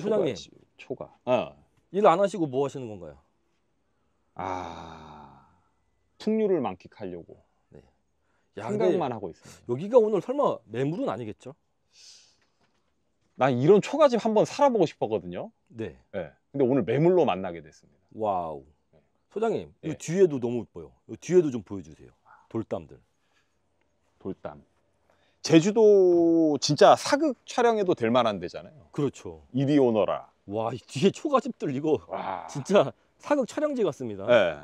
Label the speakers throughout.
Speaker 1: 소장님 초과. 어. 일안 하시고 뭐 하시는 건가요? 아 풍류를 만끽하려고. 네. 야, 생각만 하고 있어요. 여기가 오늘 설마 매물은 아니겠죠? 난 이런 초가집 한번 살아보고 싶었거든요. 네. 네. 근데 오늘 매물로 만나게 됐습니다. 와우. 예. 소장님, 네. 이 예. 뒤에도 너무 예뻐요이 뒤에도 좀 보여주세요. 돌담들. 돌담. 제주도 진짜 사극 촬영해도 될 만한 데잖아요. 그렇죠. 이리 오너라. 와, 이 뒤에 초가집들 이거 와. 진짜 사극 촬영지 같습니다. 예.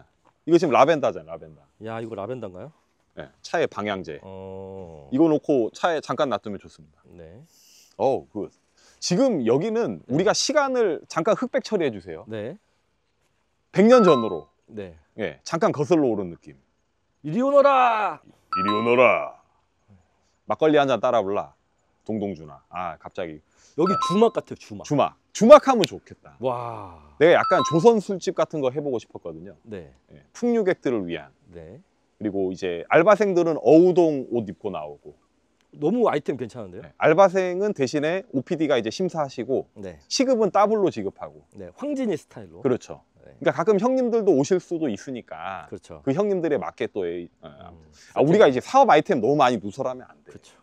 Speaker 1: 이거 지금 라벤더잖아요, 라벤더. 야, 이거 라벤더인가요? 예. 차의 방향제. 어. 이거 놓고 차에 잠깐 놔두면 좋습니다. 네. 어우, 그 지금 여기는 네. 우리가 시간을 잠깐 흑백 처리해 주세요. 네. 100년 전으로. 네. 예. 잠깐 거슬러 오른 느낌. 이리 오너라. 이리 오너라. 막걸리 한 잔 따라 불라 동동주나 아 갑자기 여기 아. 주막 같아요 주막 주막 주막 하면 좋겠다 와 내가 약간 조선 술집 같은 거 해보고 싶었거든요 네. 예, 풍류객들을 위한 네. 그리고 이제 알바생들은 어우동 옷 입고 나오고 너무 아이템 괜찮은데요? 예, 알바생은 대신에 OPD가 이제 심사하시고 네. 시급은 따블로 지급하고 네, 황진이 스타일로 그렇죠 네. 그러니까 가끔 형님들도 오실 수도 있으니까 그렇죠. 그형님들의 맞게 또 예, 어, 아 아, 우리가 이제 사업 아이템 너무 많이 누설하면 안 돼. 그렇죠.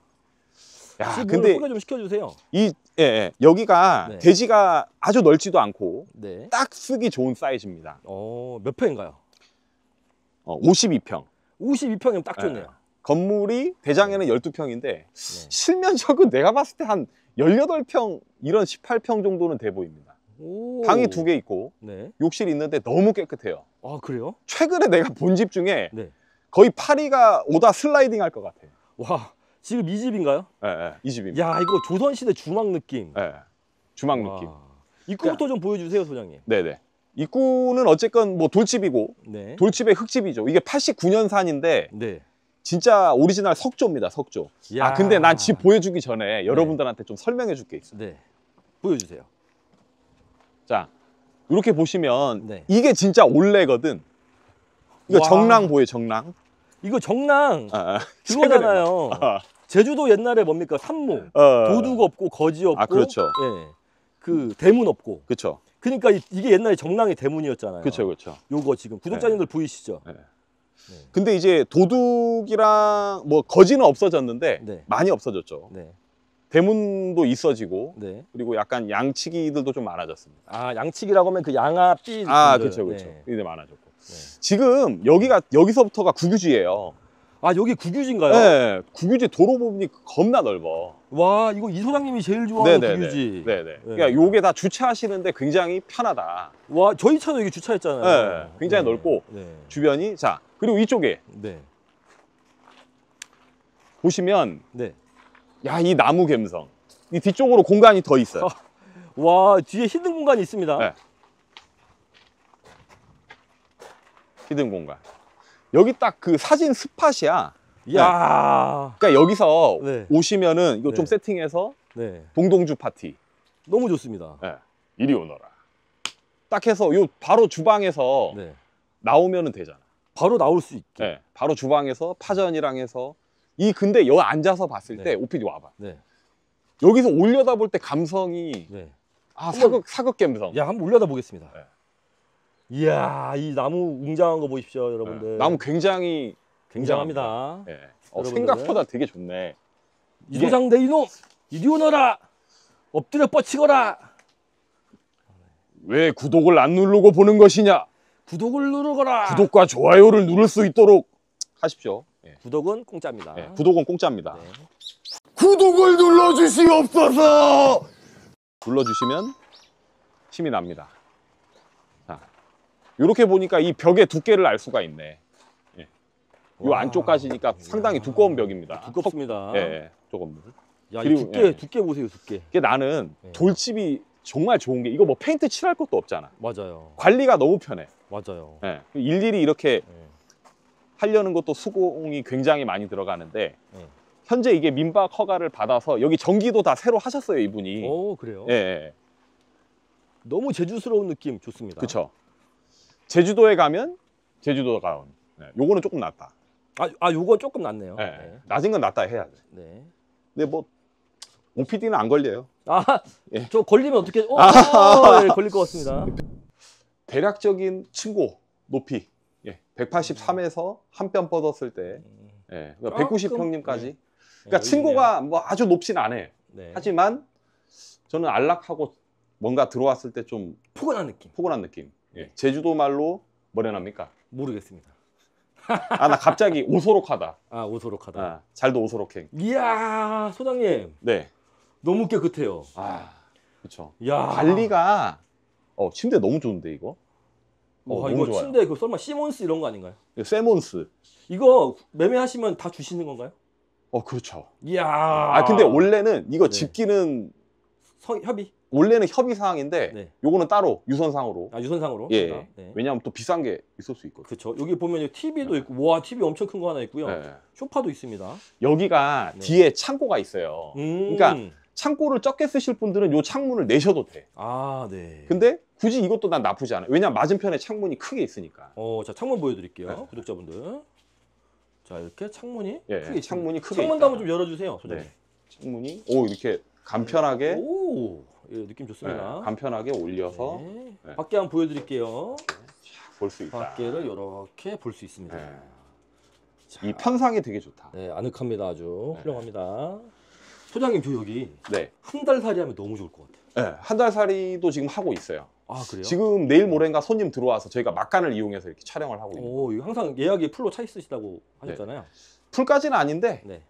Speaker 1: 야, 뭐 근데 좀 시켜주세요. 이 예, 예. 여기가 네. 대지가 아주 넓지도 않고 네. 딱 쓰기 좋은 사이즈입니다. 어, 몇 평인가요? 어, 52평. 52평이면 딱 예. 좋네요. 예. 건물이 대장에는 12평인데 실면적은 내가 봤을 때 한 18평 이런 18평 정도는 돼 보입니다. 방이 두 개 있고 네. 욕실 있는데 너무 깨끗해요. 아 그래요? 최근에 내가 본 집 중에 네. 거의 파리가 오다 슬라이딩 할 것 같아. 요와 지금 이 집인가요? 네, 네, 이 집입니다. 야 이거 조선시대 주막 느낌. 네, 주막 와. 느낌. 입구부터 그러니까 좀 보여주세요 소장님. 네네. 입구는 네. 어쨌건 뭐 돌집이고 네. 돌집의 흙집이죠. 이게 89년산인데 네. 진짜 오리지널 석조입니다. 석조. 아, 야. 아 근데 난 집 보여주기 전에 여러분들한테 좀 설명해 줄 게 있어요. 네. 보여주세요. 자, 이렇게 보시면 네. 이게 진짜 올레거든. 이거 와. 정랑 보여, 정랑. 이거 정랑 아, 아, 그거잖아요. 아. 제주도 옛날에 뭡니까 산모, 어. 도둑 없고 거지 없고, 아, 그렇죠. 예, 그 대문 없고. 그렇죠. 그러니까 이, 이게 옛날에 정랑의 대문이었잖아요. 그렇죠, 그렇죠. 요거 지금 네. 구독자님들 네. 보이시죠? 네. 근데 이제 도둑이랑 뭐 거지는 없어졌는데 네. 많이 없어졌죠. 네. 대문도 있어지고 네. 그리고 약간 양치기들도 좀 많아졌습니다. 아 양치기라고 하면 그 양아 삐. 아 그렇죠 그렇죠. 네. 이제 많아졌고 네. 지금 여기가 여기서부터가 국유지예요. 아 여기 국유지인가요? 네, 국유지 도로 부분이 겁나 넓어. 와 이거 이 소장님이 제일 좋아하는 네네네. 국유지. 네네. 네. 그러니까 요게 다 주차하시는데 굉장히 편하다. 와 저희 차도 여기 주차했잖아요. 네, 굉장히 네. 넓고 네. 주변이 자 그리고 이쪽에 네. 보시면 네. 야이 나무 갬성 이 뒤쪽으로 공간이 더 있어요 와 뒤에 히든 공간이 있습니다 네. 히든 공간 여기 딱 그 사진 스팟이야 야 네. 그러니까 여기서 네. 오시면은 이거 좀 네. 세팅해서 네. 동동주 파티 너무 좋습니다 네. 이리 오너라 딱 해서 요 바로 주방에서 나오면 되잖아 바로 나올 수 있게 바로 주방에서 파전이랑 해서 이 근데 여 앉아서 봤을 네. 때 오피디 와봐. 네. 여기서 올려다 볼 때 감성이 네. 아 사극 사극 감성. 야 한번 올려다 보겠습니다. 이야 이 나무 웅장한 거 보십시오 여러분들. 나무 굉장히 굉장합니다. 네. 어, 생각보다 되게 좋네. 이조상대 이놈 이리 오너라 엎드려 뻗치거라. 왜 구독을 안 누르고 보는 것이냐? 구독을 누르거라. 구독과 좋아요를 누를 수 있도록 하십시오. 예. 예, 구독은 공짜입니다. 네, 구독은 공짜입니다. 구독을 눌러주시옵소서! 눌러주시면 힘이 납니다. 자, 이렇게 보니까 이 벽의 두께를 알 수가 있네. 예. 이 안쪽까지니까 상당히 두꺼운 벽입니다. 두껍습니다. 예, 예, 조금. 야, 그리고, 두께, 예. 두께 보세요, 두께. 이게 나는 예. 돌집이 정말 좋은 게 이거 뭐 페인트 칠할 것도 없잖아. 맞아요. 관리가 너무 편해. 맞아요. 예. 일일이 이렇게 예. 하려는 것도 수공이 굉장히 많이 들어가는데 음. 현재 이게 민박 허가를 받아서 여기 전기도 다 새로 하셨어요 이분이. 오 그래요. 예. 예. 너무 제주스러운 느낌 좋습니다. 그렇죠. 제주도에 가면 제주도 가온. 네, 요거는 조금 낫다. 아, 아 요거 조금 낫네요. 예, 네. 낮은 건 낫다 해야 돼. 네. 근데 뭐 OPD는 안 걸려요. 아, 예. 저 걸리면 어떻게? 어, 아, 아, 아, 걸릴 것 같습니다. 대략적인 층고 높이 183에서 한 뼘 뻗었을 때 음. 예, 그러니까 190평님까지 그러니까 네, 친구가뭐 아주 높진 않아 네. 하지만 저는 안락하고 뭔가 들어왔을 때 좀 포근한 느낌. 포근한 느낌 예. 네. 제주도 말로 뭐래납니까? 모르겠습니다. 아나 갑자기 오소록하다 아 오소록하다. 아, 잘도 오소록행 이야 소장님 네 너무 깨끗해요. 아, 그렇죠. 야 관리가 어, 침대 너무 좋은데 이거. 뭐 어, 이거 좋아요. 침대 그 설마 시몬스 이런 거 아닌가요? 이 예, 세몬스. 이거 매매하시면 다 주시는 건가요? 어 그렇죠. 이야. 아 근데 원래는 이거 네. 집기는 서, 협의. 원래는 협의 사항인데 네. 요거는 따로 유선 상으로. 아 유선상으로. 예. 네. 왜냐하면 또 비싼 게 있을 수 있거든요. 그렇죠. 여기 보면 TV도 네. 있고 와 TV 엄청 큰 거 하나 있고요. 네. 소파도 있습니다. 여기가 네. 뒤에 창고가 있어요. 음. 그러니까 창고를 적게 쓰실 분들은 요 창문을 내셔도 돼. 아 네. 근데 굳이 이것도 난 나쁘지 않아요. 왜냐 맞은편에 창문이 크게 있으니까. 어, 자 창문 보여드릴게요, 네. 구독자분들. 자 이렇게 창문이 예, 크게 창문이 크게 창문 있다. 한번 좀 열어주세요, 소장님. 네. 창문이 오 이렇게 간편하게 오 예, 느낌 좋습니다. 네, 간편하게 올려서 네. 네. 밖에 한번 보여드릴게요. 볼 수 있다. 밖에를 이렇게 볼 수 있습니다. 네. 이 편상이 되게 좋다. 네, 아늑합니다, 아주 네. 훌륭합니다. 소장님 저 여기 네. 한달 살이 하면 너무 좋을 것 같아요. 네, 한달 살이도 지금 하고 있어요. 아, 그래요? 지금 내일 모레인가 손님 들어와서 저희가 막간을 이용해서 이렇게 촬영을 하고 있는 오, 이거 항상 예약이 풀로 차 있으시다고 하셨잖아요. 네. 풀까지는 아닌데 네.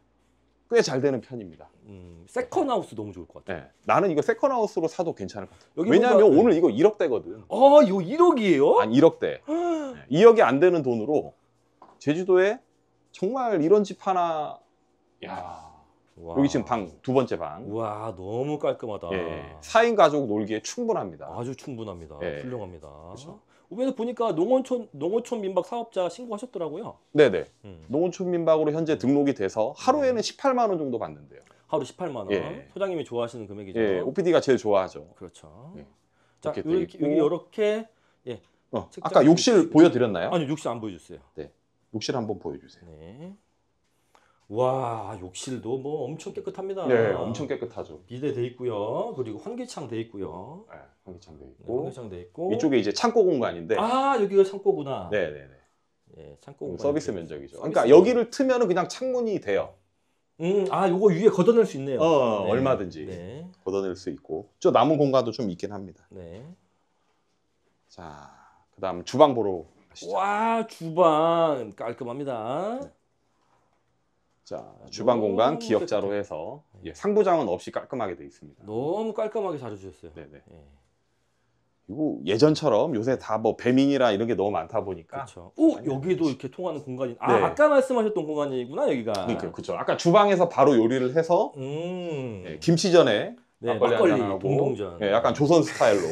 Speaker 1: 꽤 잘 되는 편입니다. 음, 세컨 하우스 너무 좋을 것 같아요. 네. 나는 이거 세컨하우스로 사도 괜찮을 것 같아. 요 왜냐하면 뭔가- 네. 오늘 이거 1억대거든. 아, 이거 1억이에요? 아니 1억대. 2억이 안 되는 돈으로 제주도에 정말 이런 집 하나 야 와. 여기 지금 방 두 번째 방. 와 너무 깔끔하다. 예, 4인 예. 가족 놀기에 충분합니다. 아주 충분합니다. 예. 훌륭합니다. 그렇면서 보니까 농원촌 농어촌 민박 사업자 신고하셨더라고요. 네네. 음. 농어촌 민박으로 현재 등록이 돼서 하루에는 18만 음. 원 정도 받는데요. 하루 18만 원. 예. 소장님이 좋아하시는 금액이죠. 예, OPD가 제일 좋아하죠. 그렇죠. 예.
Speaker 2: 자, 이렇게 여기, 여기
Speaker 1: 이렇게 예. 어, 아까 욕실 보여드렸나요? 아니 욕실 안 보여줬어요. 네, 욕실 한번 보여주세요. 네. 와 욕실도 뭐 엄청 깨끗합니다. 네, 엄청 깨끗하죠. 비대 돼 있고요. 그리고 환기창 돼 있고요. 네, 환기창 돼 네, 있고. 네, 환기창 돼 있고. 이쪽에 이제 창고 공간인데. 아 여기가 창고구나. 네, 네, 네. 예, 창고 음, 공간. 서비스 면적이죠. 그러니까 서비스 그러니까 면적. 여기를 트면은 그냥 창문이 돼요. 음, 아 요거 위에 걷어낼 수 있네요. 어, 어, 네. 얼마든지 네. 걷어낼 수 있고. 저 남은 공간도 좀 있긴 합니다. 네. 자, 그다음 주방 보러 가시죠. 와, 주방 깔끔합니다. 네. 자, 주방 공간 기역자로 해서 예, 상부장은 없이 깔끔하게 되어 있습니다. 너무 깔끔하게 잘해주셨어요. 네네. 예. 이거 예전처럼 요새 다 뭐 배민이라 이런 게 너무 많다 보니까. 그렇죠. 오 여기도 이렇게 통하는 공간이. 아 네. 아까 말씀하셨던 공간이구나 여기가. 그러니 그렇죠. 아까 주방에서 바로 요리를 해서 음. 예, 김치전에 네, 막걸리, 막걸리 하고 동동전. 예, 약간 조선 스타일로.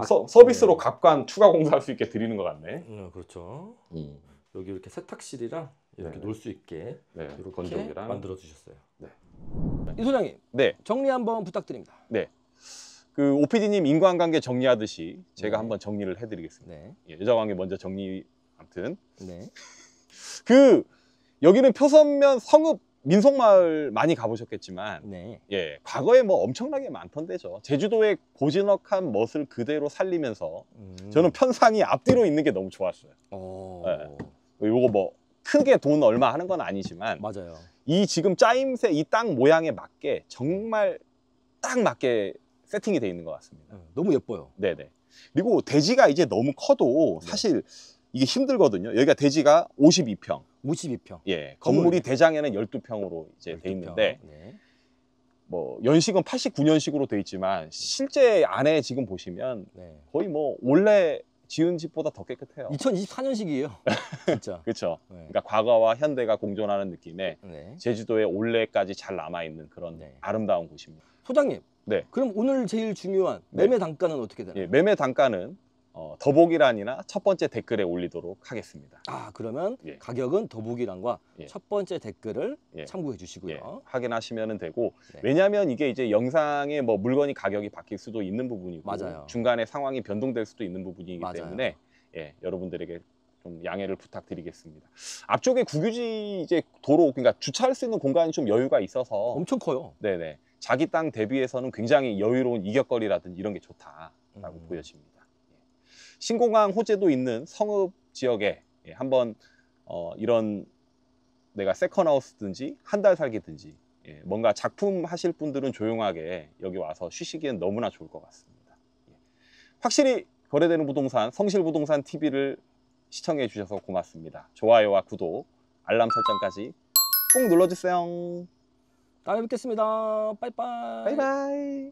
Speaker 1: 아, 서, 서비스로 네. 갑관 추가 공사할 수 있게 드리는 것 같네. 음, 그렇죠. 음. 여기 이렇게 세탁실이랑 이렇게 네놀수 있게 네, 이렇게 건조기랑. 만들어 주셨어요. 네. 네. 이 소장님 네. 정리 한번 부탁드립니다. 네. 그 오피디님 인간관계 정리하듯이 제가 네. 한번 정리를 해드리겠습니다. 네. 예, 여자관계 먼저 정리 아무튼. 네. 그 여기는 표선면 성읍 민속마을 많이 가보셨겠지만 네. 예 과거에 뭐 엄청나게 많던데죠 제주도의 고즈넉한 멋을 그대로 살리면서 음. 저는 편상이 앞뒤로 있는 게 너무 좋았어요 오. 어. 예, 요거 뭐 크게 돈 얼마 하는 건 아니지만 맞아요. 이 지금 짜임새 이 땅 모양에 맞게 정말 딱 맞게 세팅이 돼 있는 것 같습니다. 네, 너무 예뻐요. 네네. 그리고 대지가 이제 너무 커도 네. 사실 이게 힘들거든요. 여기가 대지가 52평. 52평. 예. 건물이 대장에는 12평으로 이제 돼 있는데 네. 뭐 연식은 89년식으로 돼 있지만 실제 안에 지금 보시면 네. 거의 뭐 원래 지은 집보다 더 깨끗해요. 2024년식이에요. 진짜. 그렇죠. 네. 그러니까 과거와 현대가 공존하는 느낌에 네. 제주도에 올해까지 잘 남아 있는 그런 네. 아름다운 곳입니다. 소장님. 네. 그럼 오늘 제일 중요한 네. 매매 단가는 어떻게 되나요? 예, 매매 단가는 어, 더보기란이나 첫 번째 댓글에 올리도록 하겠습니다. 아 그러면 예. 가격은 더보기란과 예. 첫 번째 댓글을 예. 참고해 주시고요. 예. 확인하시면 되고 네. 왜냐하면 이게 이제 영상에 뭐 물건이 가격이 바뀔 수도 있는 부분이고 맞아요. 중간에 상황이 변동될 수도 있는 부분이기 맞아요. 때문에 예, 여러분들에게 좀 양해를 부탁드리겠습니다. 앞쪽에 국유지 이제 도로 그러니까 주차할 수 있는 공간이 좀 여유가 있어서 엄청 커요. 네네 자기 땅 대비해서는 굉장히 여유로운 이격거리라든지 이런 게 좋다라고 음. 보여집니다. 신공항 호재도 있는 성읍 지역에 예, 한번 어, 이런 내가 세컨하우스든지 한 달 살기든지 예, 뭔가 작품 하실 분들은 조용하게 여기 와서 쉬시기엔 너무나 좋을 것 같습니다. 예. 확실히 거래되는 부동산 성실부동산 TV를 시청해 주셔서 고맙습니다. 좋아요와 구독, 알람 설정까지 꼭 눌러주세요. 다음에 뵙겠습니다. 빠이빠이. 바이바이.